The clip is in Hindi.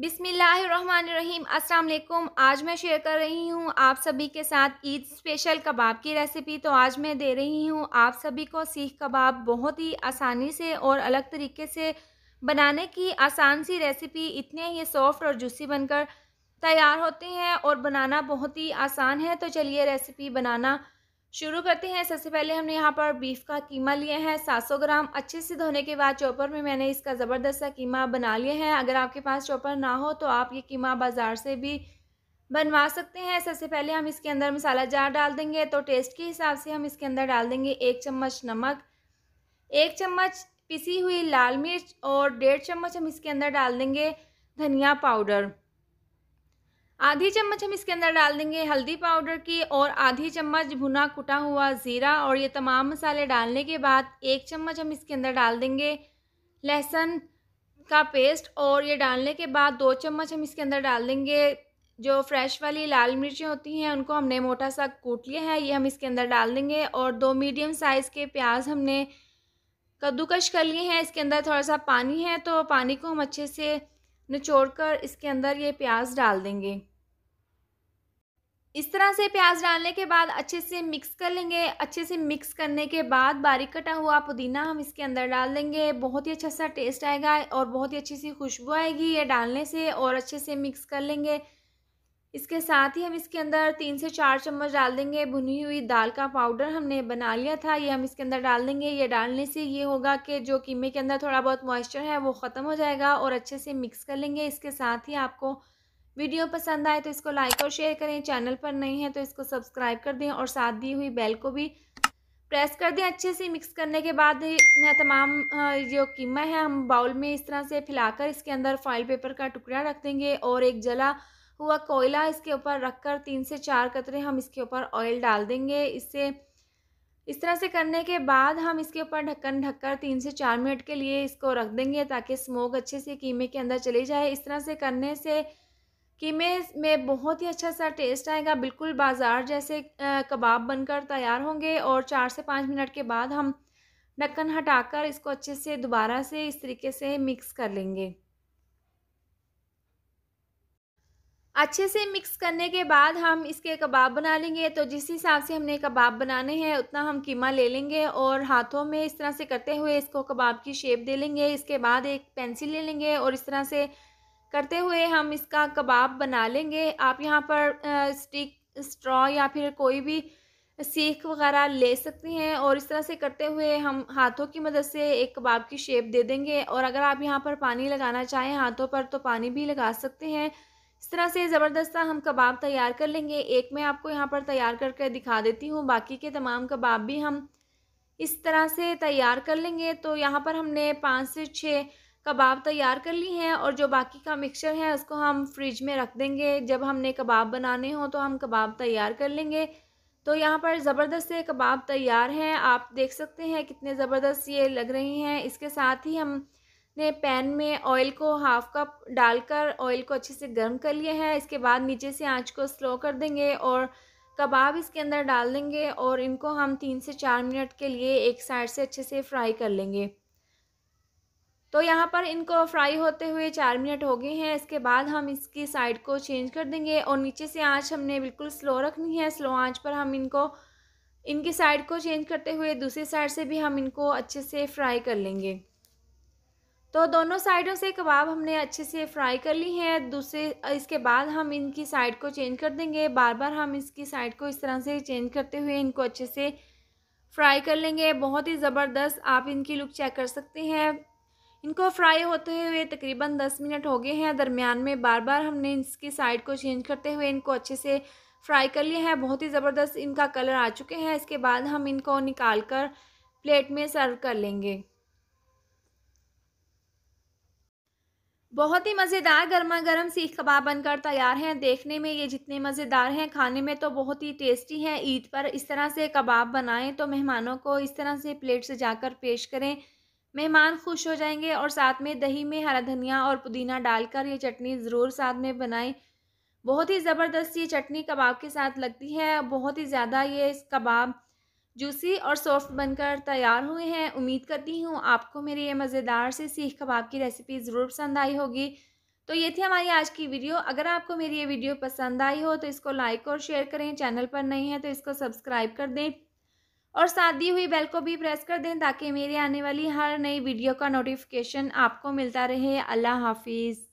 बिसमीम अस्सलाम आज मैं शेयर कर रही हूँ आप सभी के साथ ईद स्पेशल कबाब की रेसिपी तो आज मैं दे रही हूँ आप सभी को सीख कबाब बहुत ही आसानी से और अलग तरीके से बनाने की आसान सी रेसिपी इतने ही सॉफ्ट और जूसी बनकर तैयार होते हैं और बनाना बहुत ही आसान है तो चलिए रेसिपी बनाना शुरू करते हैं सबसे पहले हमने यहाँ पर बीफ का कीमा लिए हैं 700 ग्राम अच्छे से धोने के बाद चॉपर में मैंने इसका ज़बरदस्त सा कीमा बना लिए हैं अगर आपके पास चॉपर ना हो तो आप ये कीमा बाज़ार से भी बनवा सकते हैं सबसे पहले हम इसके अंदर मसाला जार डाल देंगे तो टेस्ट के हिसाब से हम इसके अंदर डाल देंगे एक चम्मच नमक एक चम्मच पिसी हुई लाल मिर्च और डेढ़ चम्मच हम इसके अंदर डाल देंगे धनिया पाउडर आधी चम्मच हम इसके अंदर डाल देंगे हल्दी पाउडर की और आधी चम्मच भुना कुटा हुआ ज़ीरा और ये तमाम मसाले डालने के बाद एक चम्मच हम इसके अंदर डाल देंगे लहसुन का पेस्ट और ये डालने के बाद दो चम्मच हम इसके अंदर डाल देंगे जो फ्रेश वाली लाल मिर्चें होती हैं उनको हमने मोटा सा कूट लिया है ये हम इसके अंदर डाल देंगे और दो मीडियम साइज़ के प्याज हमने कद्दूकश कर लिए हैं इसके अंदर थोड़ा सा पानी है तो पानी को हम अच्छे से निचोड़ कर इसके अंदर ये प्याज डाल देंगे इस तरह से प्याज डालने के बाद अच्छे से मिक्स कर लेंगे अच्छे से मिक्स करने के बाद बारीक कटा हुआ पुदीना हम इसके अंदर डाल देंगे बहुत ही अच्छा सा टेस्ट आएगा और बहुत ही अच्छी सी खुशबू आएगी ये डालने से और अच्छे से मिक्स कर लेंगे इसके साथ ही हम इसके अंदर तीन से चार चम्मच डाल देंगे भुनी हुई दाल का पाउडर हमने बना लिया था ये हम इसके अंदर डाल देंगे ये डालने से ये होगा कि जो कीमे के अंदर थोड़ा बहुत मॉइस्चर है वो ख़त्म हो जाएगा और अच्छे से मिक्स कर लेंगे इसके साथ ही आपको वीडियो पसंद आए तो इसको लाइक और शेयर करें चैनल पर नहीं है तो इसको सब्सक्राइब कर दें और साथ दी हुई बेल को भी प्रेस कर दें अच्छे से मिक्स करने के बाद तमाम जो कीमा है हम बाउल में इस तरह से फैला इसके अंदर फॉइल पेपर का टुकड़ा रख देंगे और एक जला हुआ कोयला इसके ऊपर रखकर तीन से चार कतरे हम इसके ऊपर ऑयल डाल देंगे इससे इस तरह से करने के बाद हम इसके ऊपर ढक्कन ढककर तीन से चार मिनट के लिए इसको रख देंगे ताकि स्मोक अच्छे से कीमे के अंदर चले जाए इस तरह से करने से कीमे में बहुत ही अच्छा सा टेस्ट आएगा बिल्कुल बाज़ार जैसे कबाब बनकर तैयार होंगे और चार से पाँच मिनट के बाद हम ढक्कन हटाकर इसको अच्छे से दोबारा से इस तरीके से मिक्स कर लेंगे अच्छे से मिक्स करने के बाद हम इसके कबाब बना लेंगे तो जिस हिसाब से हमने कबाब बनाने हैं उतना हम कीमा ले लेंगे और हाथों में इस तरह से करते हुए इसको कबाब की शेप दे लेंगे इसके बाद एक पेंसिल ले लेंगे और इस तरह से करते हुए हम इसका कबाब बना लेंगे आप यहाँ पर स्टिक स्ट्रॉ या फिर कोई भी सीख वगैरह ले सकते हैं और इस तरह से करते हुए हम हाथों की मदद से एक कबाब की शेप दे देंगे और अगर आप यहाँ पर पानी लगाना चाहें हाथों पर तो पानी भी लगा सकते हैं इस तरह से ज़बरदस्ता हम कबाब तैयार कर लेंगे एक मैं आपको यहाँ पर तैयार करके दिखा देती हूँ बाकी के तमाम कबाब भी हम इस तरह से तैयार कर लेंगे तो यहाँ पर हमने पाँच से छः कबाब तैयार कर ली हैं और जो बाकी का मिक्सचर है उसको हम फ्रिज में रख देंगे जब हमने कबाब बनाने हों तो हम कबाब तैयार कर लेंगे तो यहाँ पर ज़बरदस्त से कबाब तैयार हैं आप देख सकते हैं कितने ज़बरदस्त ये लग रही हैं इसके साथ ही हम ने पैन में ऑयल को हाफ कप डालकर ऑयल को अच्छे से गर्म कर लिया है इसके बाद नीचे से आंच को स्लो कर देंगे और कबाब इसके अंदर डाल देंगे और इनको हम तीन से चार मिनट के लिए एक साइड से अच्छे से फ्राई कर लेंगे तो यहाँ पर इनको फ्राई होते हुए चार मिनट हो गए हैं इसके बाद हम इसकी साइड को चेंज कर देंगे और नीचे से आंच हमने बिल्कुल स्लो रखनी है स्लो आंच पर हम इनको इनकी साइड को चेंज करते हुए दूसरी साइड से भी हम इनको अच्छे से फ्राई कर लेंगे तो दोनों साइडों से कबाब हमने अच्छे से फ्राई कर ली है दूसरे इसके बाद हम इनकी साइड को चेंज कर देंगे बार बार हम इसकी साइड को इस तरह से चेंज करते हुए इनको अच्छे से फ्राई कर लेंगे बहुत ही ज़बरदस्त आप इनकी लुक चेक कर सकते हैं इनको फ्राई होते हुए तकरीबन दस मिनट हो गए हैं दरमियान में बार बार हमने इसकी साइड को चेंज करते हुए इनको अच्छे से फ्राई कर लिए हैं बहुत ही ज़बरदस्त इनका कलर आ चुके हैं इसके बाद हम इनको निकाल कर प्लेट में सर्व कर लेंगे बहुत ही मज़ेदार गर्मा गर्म सीख कबाब बनकर तैयार हैं देखने में ये जितने मज़ेदार हैं खाने में तो बहुत ही टेस्टी हैं ईद पर इस तरह से कबाब बनाएं तो मेहमानों को इस तरह से प्लेट से जाकर पेश करें मेहमान खुश हो जाएंगे और साथ में दही में हरा धनिया और पुदीना डालकर ये चटनी ज़रूर साथ में बनाएं बहुत ही ज़बरदस्त ये चटनी कबाब के साथ लगती है बहुत ही ज़्यादा ये कबाब जूसी और सॉफ्ट बनकर तैयार हुए हैं उम्मीद करती हूँ आपको मेरी ये मज़ेदार से सीख कबाब की रेसिपी ज़रूर पसंद आई होगी तो ये थी हमारी आज की वीडियो अगर आपको मेरी ये वीडियो पसंद आई हो तो इसको लाइक और शेयर करें चैनल पर नहीं है तो इसको सब्सक्राइब कर दें और साथ दी हुई बेल को भी प्रेस कर दें ताकि मेरी आने वाली हर नई वीडियो का नोटिफिकेशन आपको मिलता रहे अल्लाह हाफिज़